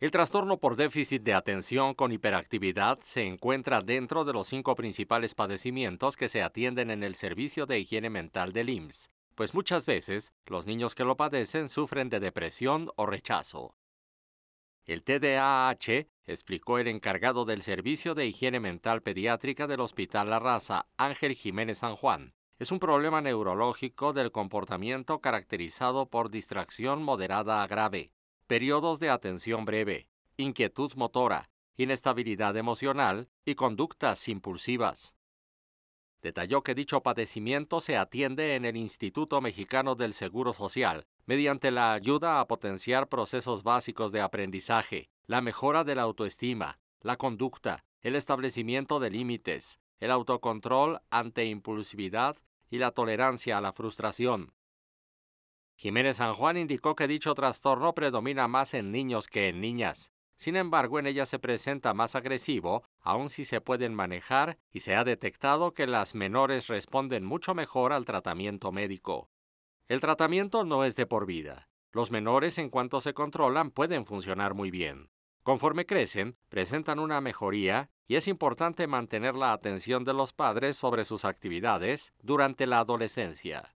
El trastorno por déficit de atención con hiperactividad se encuentra dentro de los cinco principales padecimientos que se atienden en el Servicio de Higiene Mental del IMSS, pues muchas veces los niños que lo padecen sufren de depresión o rechazo. El TDAH, explicó el encargado del Servicio de Higiene Mental Pediátrica del Hospital La Raza, Ángel Jiménez San Juan, es un problema neurológico del comportamiento caracterizado por distracción moderada a grave periodos de atención breve, inquietud motora, inestabilidad emocional y conductas impulsivas. Detalló que dicho padecimiento se atiende en el Instituto Mexicano del Seguro Social mediante la ayuda a potenciar procesos básicos de aprendizaje, la mejora de la autoestima, la conducta, el establecimiento de límites, el autocontrol ante impulsividad y la tolerancia a la frustración. Jiménez San Juan indicó que dicho trastorno predomina más en niños que en niñas. Sin embargo, en ella se presenta más agresivo, aun si se pueden manejar, y se ha detectado que las menores responden mucho mejor al tratamiento médico. El tratamiento no es de por vida. Los menores, en cuanto se controlan, pueden funcionar muy bien. Conforme crecen, presentan una mejoría y es importante mantener la atención de los padres sobre sus actividades durante la adolescencia.